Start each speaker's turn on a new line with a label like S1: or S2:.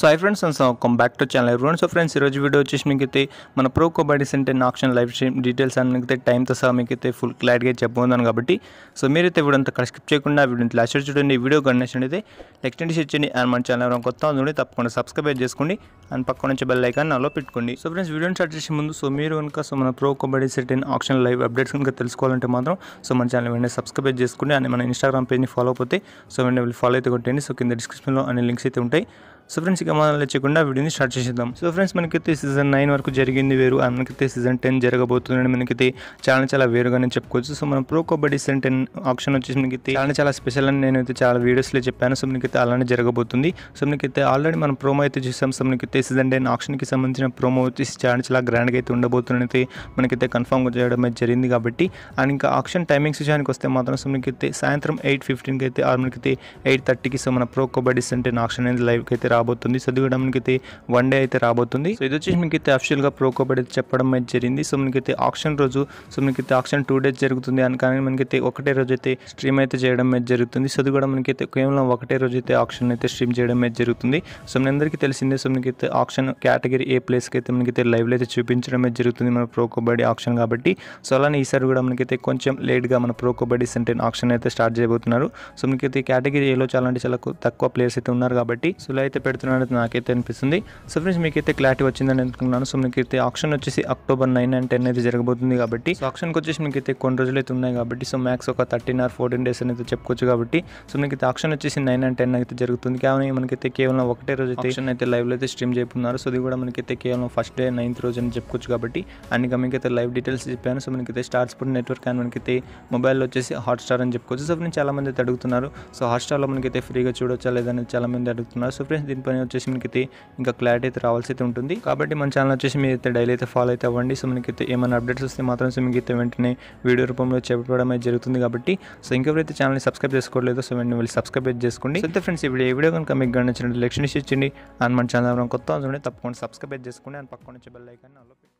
S1: so hi friends and come back to channel ఎవరు so friends ఈరోజు video వచ్చేసి అయితే మన ప్రో కబడ్డీ సెంటర్ ఆప్షన్ లైవ్ స్ట్రీమ్ డీటెయిల్స్ అయితే టైంతో సహా మీకైతే ఫుల్ క్లారిటీగా చెప్పబోతున్నాను కాబట్టి సో మీరైతే వీడంతా అంతా స్కిప్ చేయకుండా వీడియో లాస్ట్ చూడండి వీడియో కనిపించండి అయితే నెక్స్ట్ షేర్ చేయండి అండ్ మన ఛానల్ ఎవరైనా కొత్త ఉంది తప్పకుండా సబ్స్క్రైబ్ చేసుకోండి అండ్ పక్కన నుంచి బెల్ ఐకాన్ నాలో పెట్టుకోండి సో ఫ్రెండ్స్ వీడియోని స్టార్ట్ చేసే ముందు సో మీరు కనుక సో మన ప్రో కబడ్డీ సెంటర్ ఆప్షన్ లైవ్ అప్డేట్స్ కనుక తెలుసుకోవాలంటే మాత్రం సో మన ఛానల్ వెంటనే సబ్స్క్రైబ్ చేసుకోండి అండ్ మన ఇన్స్టాగ్రామ్ పేజ్ని ఫాలో అయిపోతే సో వెంటనే ఫాలో అయితే కొట్టండి సో కింద డిస్క్రిప్షన్లో అన్ని లింక్స్ అయితే ఉంటాయి సో ఫ్రెండ్స్ ఇక మనం లేచకుండా వీడియోని స్టార్ట్ చేసేద్దాం సో ఫ్రెండ్స్ మనకైతే సీజన్ నైన్ వరకు జరిగింది వేరు అందుకైతే సీజన్ టెన్ జరగబోతుందని మనకైతే చాలా చాలా వేరుగానే చెప్పుకోవచ్చు సో మనం pro kabaddi season ten auction వచ్చేసి మనకైతే చాలా చాలా స్పెషల్ అని నేనైతే చాలా వీడియోస్లో చెప్పాను సో మనకైతే అలానే జరగబోతుంది సో మనకైతే ఆల్రెడీ మనం ప్రోమో అయితే చూసాం సో మనకైతే సీజన్ టెన్ ఆప్షన్కి సంబంధించిన ప్రోమో వచ్చేసి చాలా చాలా గ్రాండ్గా అయితే ఉండబోతుందని మనకైతే కన్ఫర్మ్ చేయడం జరిగింది కాబట్టి అండ్ ఇంకా ఆప్షన్ టైమింగ్స్ విషయానికి వస్తే మాత్రం సో మనకైతే సాయంత్రం ఎయిట్ ఫిఫ్టీన్కి అయితే ఆరు మనకైతే ఎయిట్ థర్టీకి సో మన ప్రో కబడ్డీ సెంటెన్ ఆప్షన్ అనేది లైవ్కి అయితే రా రాబోతుంది సో కూడా మనకైతే వన్ డే అయితే రాబోతుంది సో ఇది వచ్చేసి మనకైతే అఫిషియల్గా ప్రోకోబడి చెప్పడం అయితే జరిగింది సో మనకైతే ఆక్షన్ రోజు సో మనకైతే ఆక్షన్ టూ డేస్ జరుగుతుంది అని కానీ మనకైతే ఒకటే రోజు అయితే స్ట్రీమ్ అయితే చేయడం అయితే జరుగుతుంది సో కూడా మనకైతే కేవలం ఒకటే రోజు అయితే ఆక్షన్ అయితే స్ట్రీమ్ చేయడం అయితే జరుగుతుంది సో అందరికీ తెలిసిందే సో మనకైతే ఆక్షన్ కేటగిరీ ఏ ప్లేస్ కి అయితే మనకైతే లో అయితే చూపించడం అయితే జరుగుతుంది మన ప్రో కబడ్డీ ఆప్షన్ కాబట్టి సో అలానే ఈసారి కూడా మనకైతే కొంచెం లేట్గా మన ప్రో కబడ్డీ సెంటెన్ ఆక్షన్ అయితే స్టార్ట్ చేయబోతున్నారు సో మనకైతే కేటగిరీ ఏలో చాలా అంటే చాలా తక్కువ ప్లేయర్స్ అయితే ఉన్నారు కాబట్టి సో అయితే పెడుతున్నాడని నాకైతే అనిపిస్తుంది సో ఫ్రెండ్స్ మీకైతే క్లారిటీ వచ్చిందని అనుకున్నాను సో మీకైతే ఆప్షన్ వచ్చేసి అక్టోబర్ నైన్ అండ్ టెన్ అయితే జరగబోతుంది కాబట్టి సో ఆప్షన్కి వచ్చేసి మీకైతే కొన్ని రోజులు అయితే ఉన్నాయి కాబట్టి సో మ్యాక్స్ ఒక థర్టీన్ ఆర్ ఫోర్టీన్ డేస్ అనేది చెప్పుకోవచ్చు కాబట్టి సో మీకైతే ఆప్షన్ వచ్చేసి నైన్ అండ్ టెన్ అయితే జరుగుతుంది కానీ మనకైతే కేవలం ఒకటే రోజు అయితే ఆప్షన్ అయితే లైవ్లో అయితే స్ట్రీమ్ చేయబోతున్నారు సో ఇది కూడా మనకైతే కేవలం ఫస్ట్ డే నైన్త్ రోజు అని చెప్పుకోవచ్చు కాబట్టి అన్ని మీకైతే లైవ్ డీటెయిల్స్ చెప్పాను సో మనకైతే స్టార్ స్పోర్ట్ నెట్వర్క్ అని మనకైతే మొబైల్లో వచ్చేసి హాట్స్టార్ అని చెప్పుకోవచ్చు సో ఫ్రెండ్స్ చాలా మంది అయితే అడుగుతున్నారు సో హాట్స్టార్లో మనకైతే ఫ్రీగా చూడొచ్చా లేదని చాలా మంది అడుగుతున్నారు సో ఫ్రెండ్స్ దీని పని వచ్చేసి మనకైతే ఇంకా క్లారిటీ అయితే రావాల్సి అయితే ఉంటుంది కాబట్టి మన ఛానల్ వచ్చేసి మీరు అయితే డైలీ అయితే ఫాలో అయితే అవ్వండి సో మనకైతే ఏమైనా అప్డేట్స్ వస్తే మాత్రం సో మీకు వెంటనే వీడియో రూపంలో చెప్పడం జరుగుతుంది కాబట్టి సో ఇంకెవరైతే ఛానల్ని సబ్స్క్రైబ్ చేసుకోవట్లేదు సో వెంటనే వెళ్ళి సబ్స్క్రైబ్ చేసుకోండి సో ఫ్రెండ్స్ ఇప్పుడు ఈ వీడియో కనుక మీకు నచ్చినట్టు లెక్షన్ ఇచ్చి ఇచ్చండి అండ్ మన ఛానల్ కొత్త తప్పకుండా సబ్స్క్రైబ్ చేసుకోండి అండ్ పక్కన వచ్చే బెల్ అలా